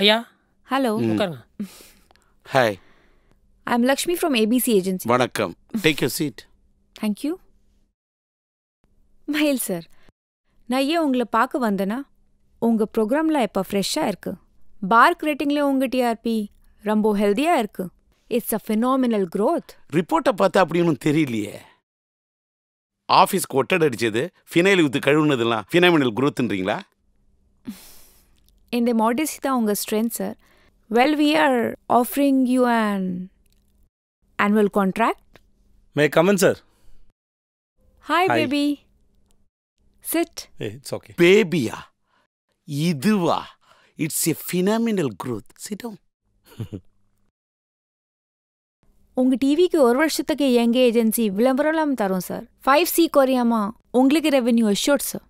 ஐயா ஹலோ உட்காருங்க hi I am Lakshmi from ABC agency வணக்கம் take you seat thank you Mayil sir நான் ஏன் உங்களை பார்க்க வந்தேன்னா உங்கள் ப்ரோக்ராம்லாம் இப்போ ஃப்ரெஷ்ஷாக இருக்குது பார்க் ரேட்டிங்லேயும் உங்கள் டிஆர்பி ரொம்ப ஹெல்த்தியாக இருக்குது இட்ஸ் அ ஃபினாமினல் க்ரோத் ரிப்போர்ட்டை பார்த்தா அப்படின்னு தெரியலையே ஆஃபீஸ்க்கு ஒட்டடை அடித்தது ஃபினைல் ஊத்து கழுவுனதுலாம் ஃபினாமினல் க்ரோத்துன்றீங்களா in the modesty தான் உங்கள் strength sir well we are offering you an annual contract? May I come in, sir? Hi, Hi. baby. Sit. Hey, it's okay. Baby, idwa It's a phenomenal growth. Sit down. உங்க டிவிக்கு ஒரு வருஷத்துக்கு எங்க agency விளம்பரம் தரும் sir five C கொரியாமா உங்களுக்கு revenue assured sir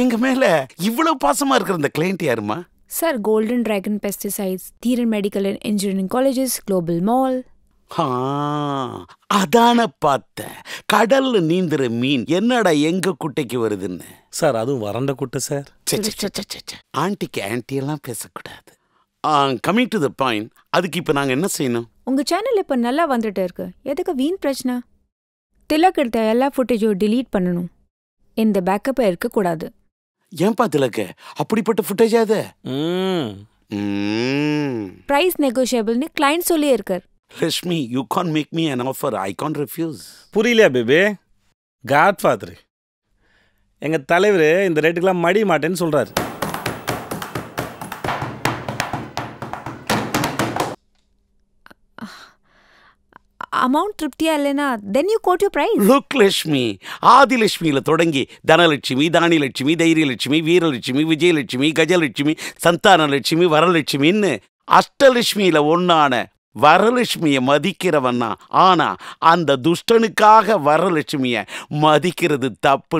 எங்க மேல இவ்வளவு பாசமா இருக்கிற இந்த கிளைண்ட் யாருமா sir golden dragon pesticides Dheeran medical and engineering colleges global mall அதான பார்த்த கடல்ல நீந்துற மீன் என்னடா எங்க குட்டைக்கு வருதுன்னு சார் அதுவும் வறண்ட குட்டை சார் ஆண்டிக்கு ஆண்டி எல்லாம் பேசக்கூடாது கமிங் டு த பாயிண்ட் அதுக்கு இப்போ நாங்கள் என்ன செய்யணும் உங்கள் சேனல் இப்போ நல்லா வந்துட்டு இருக்கு எதுக்கு வீண் பிரச்சனை திலக் எடுத்த எல்லா ஃபுட்டேஜும் டிலீட் பண்ணணும் இந்த பேக்கப்பை இருக்கக்கூடாது ஏன்பா திலக்கு அப்படிப்பட்ட ஃபுட்டேஜ் அது பிரைஸ் நெகோஷியபிள்னு கிளைண்ட் சொல்லியே இருக்கார் Lakshmi you can make me an offer I can refuse புரியல பேபி காட் ஃபாதர் எங்கள் தலைவர் இந்த ரேட்டுக்கெல்லாம் மடி மாட்டேன்னு சொல்கிறாரு அமௌண்ட் திருப்தியா இல்லைன்னா then you quote you price look Lakshmi ஆதிலட்சுமியில தொடங்கி தனலட்சுமி தானிலட்சுமி தைரியலட்சுமி வீரலட்சுமி விஜயலட்சுமி கஜலட்சுமி சந்தானலட்சுமி வரலட்சுமின்னு அஷ்டலட்சுமியில் ஒன்றான வரலட்சுமியை மதிக்கிறவன்னா ஆனால் அந்த துஷ்டனுக்காக வரலட்சுமியை மதிக்கிறது தப்பு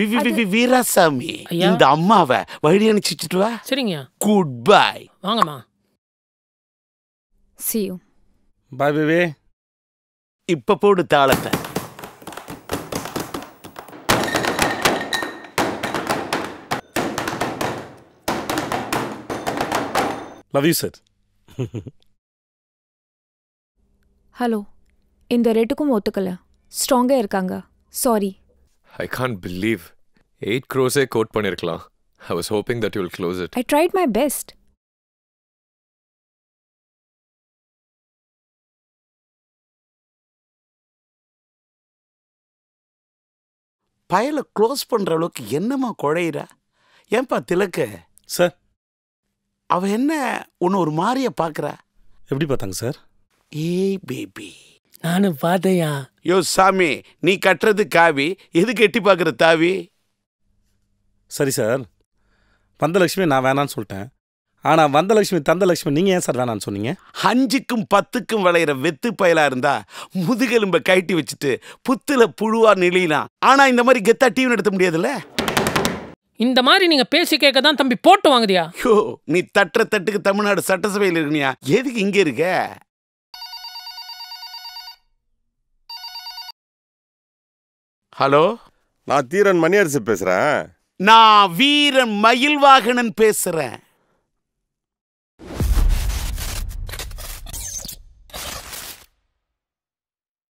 விவி விவி வீராசாமி இந்த அம்மாவை வழி அனுப்பிச்சிட்டு வா சரிங்க குட் பை வாங்கம்மா See பாய் பேபி இப்போ போடு தாளத்தை லவ் யூ சார் ஹலோ இந்த ரெட்டுக்கும் ஒத்துக்கல ஸ்ட்ராங்கா இருக்காங்க sorry I can believe eight crores quote பண்ணிருக்கலாம் I was hoping that you will close it I tried my best பயலை க்ளோஸ் பண்ணுற அளவுக்கு என்னம்மா குழையிறா ஏன்பா திலக்கு சார் அவ என்ன உன்னை ஒரு மாதிரியை பார்க்குறா எப்படி பார்த்தாங்க சார் ஏய் பேபி நானும் பார்த்தேயா யோ சாமி நீ கட்டுறது காவி எது கெட்டி பார்க்குற தாவி சரி சார் பந்தலட்சுமி நான் வேணான்னு சொல்லிட்டேன் ஆனால் வந்தலட்சுமி தந்தலட்சுமி நீங்கள் ஏன் சார் வேணான்னு சொன்னீங்க அஞ்சுக்கும் பத்துக்கும் விளையிற வெத்து பயலாக இருந்தா முதுகெலும்பை கட்டி வச்சுட்டு புத்துல புழுவா நெளியலாம் ஆனால் இந்த மாதிரி கெத்தா டிவி நடத்த முடியாதுல்ல இந்த மாதிரி நீங்க பேசி கேட்க தான் தம்பி போட்டு வாங்குதியா ஐயோ நீ தட்டுற தட்டுக்கு தமிழ்நாடு சட்டசபையில் இருக்கியா எதுக்கு இங்கே இருக்க ஹலோ நான் தீரன் மணியரசு பேசுகிறேன் நான் வீரன் மயில்வாகனன் பேசுறேன் பேசுகிறேன்